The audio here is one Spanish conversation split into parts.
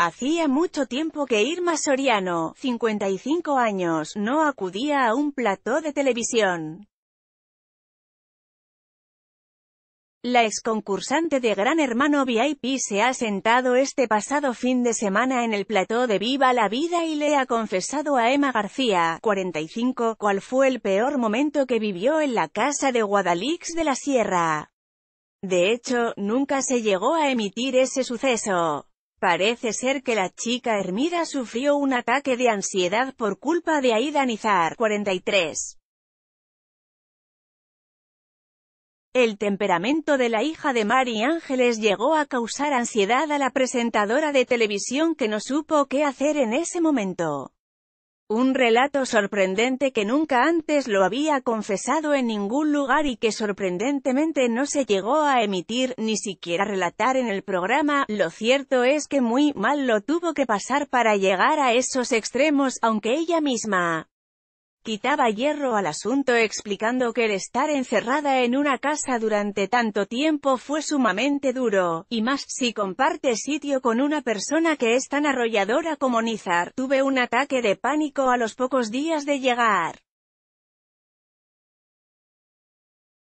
Hacía mucho tiempo que Irma Soriano, 55 años, no acudía a un plató de televisión. La exconcursante de Gran Hermano VIP se ha sentado este pasado fin de semana en el plató de Viva la Vida y le ha confesado a Emma García, 45, cuál fue el peor momento que vivió en la casa de Guadalix de la Sierra. De hecho, nunca se llegó a emitir ese suceso. Parece ser que la chica Hermida sufrió un ataque de ansiedad por culpa de Aida Nizar, 43. El temperamento de la hija de Mari Ángeles llegó a causar ansiedad a la presentadora de televisión que no supo qué hacer en ese momento. Un relato sorprendente que nunca antes lo había confesado en ningún lugar y que sorprendentemente no se llegó a emitir, ni siquiera relatar en el programa, lo cierto es que muy mal lo tuvo que pasar para llegar a esos extremos, aunque ella misma quitaba hierro al asunto explicando que el estar encerrada en una casa durante tanto tiempo fue sumamente duro, y más si comparte sitio con una persona que es tan arrolladora como Nizar. Tuve un ataque de pánico a los pocos días de llegar.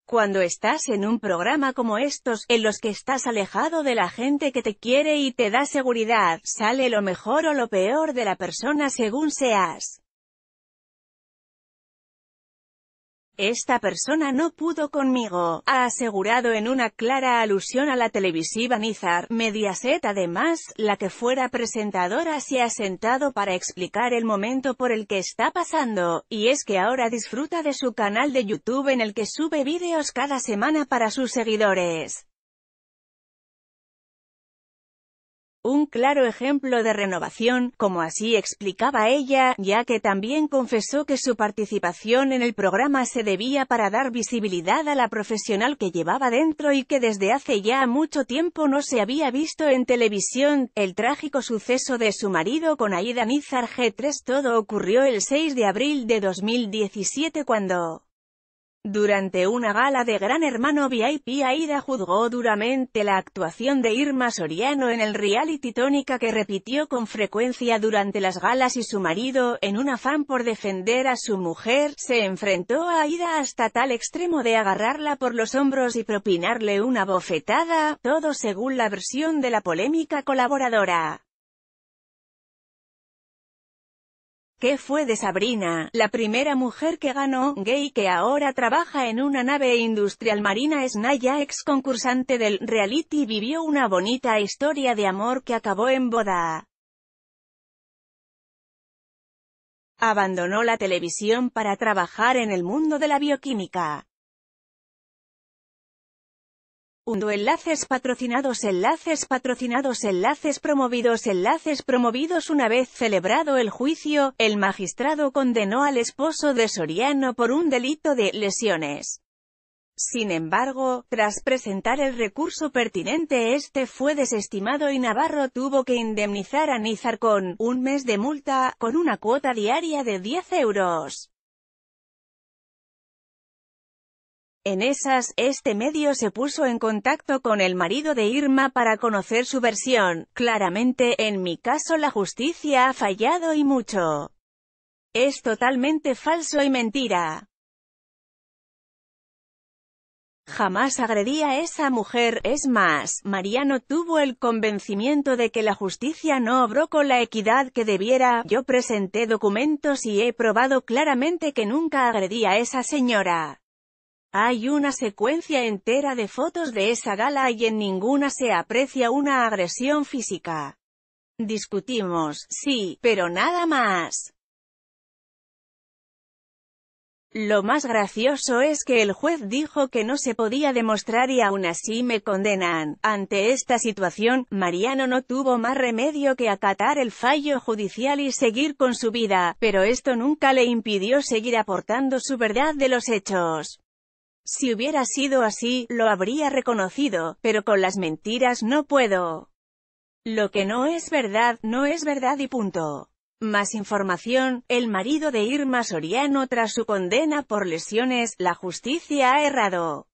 Cuando estás en un programa como estos, en los que estás alejado de la gente que te quiere y te da seguridad, sale lo mejor o lo peor de la persona según seas. Esta persona no pudo conmigo, ha asegurado en una clara alusión a la televisiva Nizar. Mediaset además, la que fuera presentadora se ha sentado para explicar el momento por el que está pasando, y es que ahora disfruta de su canal de YouTube en el que sube vídeos cada semana para sus seguidores. un claro ejemplo de renovación, como así explicaba ella, ya que también confesó que su participación en el programa se debía para dar visibilidad a la profesional que llevaba dentro y que desde hace ya mucho tiempo no se había visto en televisión. El trágico suceso de su marido con Aida Nizar G3 todo ocurrió el 6 de abril de 2017 cuando durante una gala de Gran Hermano VIP Aida juzgó duramente la actuación de Irma Soriano en el reality tónica que repitió con frecuencia durante las galas y su marido, en un afán por defender a su mujer, se enfrentó a Aida hasta tal extremo de agarrarla por los hombros y propinarle una bofetada, todo según la versión de la polémica colaboradora. ¿Qué fue de Sabrina, la primera mujer que ganó, gay que ahora trabaja en una nave industrial marina? Naya ex concursante del reality, vivió una bonita historia de amor que acabó en boda. Abandonó la televisión para trabajar en el mundo de la bioquímica. Undo enlaces patrocinados enlaces patrocinados enlaces promovidos enlaces promovidos Una vez celebrado el juicio, el magistrado condenó al esposo de Soriano por un delito de lesiones. Sin embargo, tras presentar el recurso pertinente este fue desestimado y Navarro tuvo que indemnizar a Nizar con un mes de multa, con una cuota diaria de 10 euros. En esas, este medio se puso en contacto con el marido de Irma para conocer su versión. Claramente, en mi caso la justicia ha fallado y mucho. Es totalmente falso y mentira. Jamás agredí a esa mujer, es más, Mariano tuvo el convencimiento de que la justicia no obró con la equidad que debiera, yo presenté documentos y he probado claramente que nunca agredí a esa señora. Hay una secuencia entera de fotos de esa gala y en ninguna se aprecia una agresión física. Discutimos, sí, pero nada más. Lo más gracioso es que el juez dijo que no se podía demostrar y aún así me condenan. Ante esta situación, Mariano no tuvo más remedio que acatar el fallo judicial y seguir con su vida, pero esto nunca le impidió seguir aportando su verdad de los hechos. Si hubiera sido así, lo habría reconocido, pero con las mentiras no puedo. Lo que no es verdad, no es verdad y punto. Más información, el marido de Irma Soriano tras su condena por lesiones, la justicia ha errado.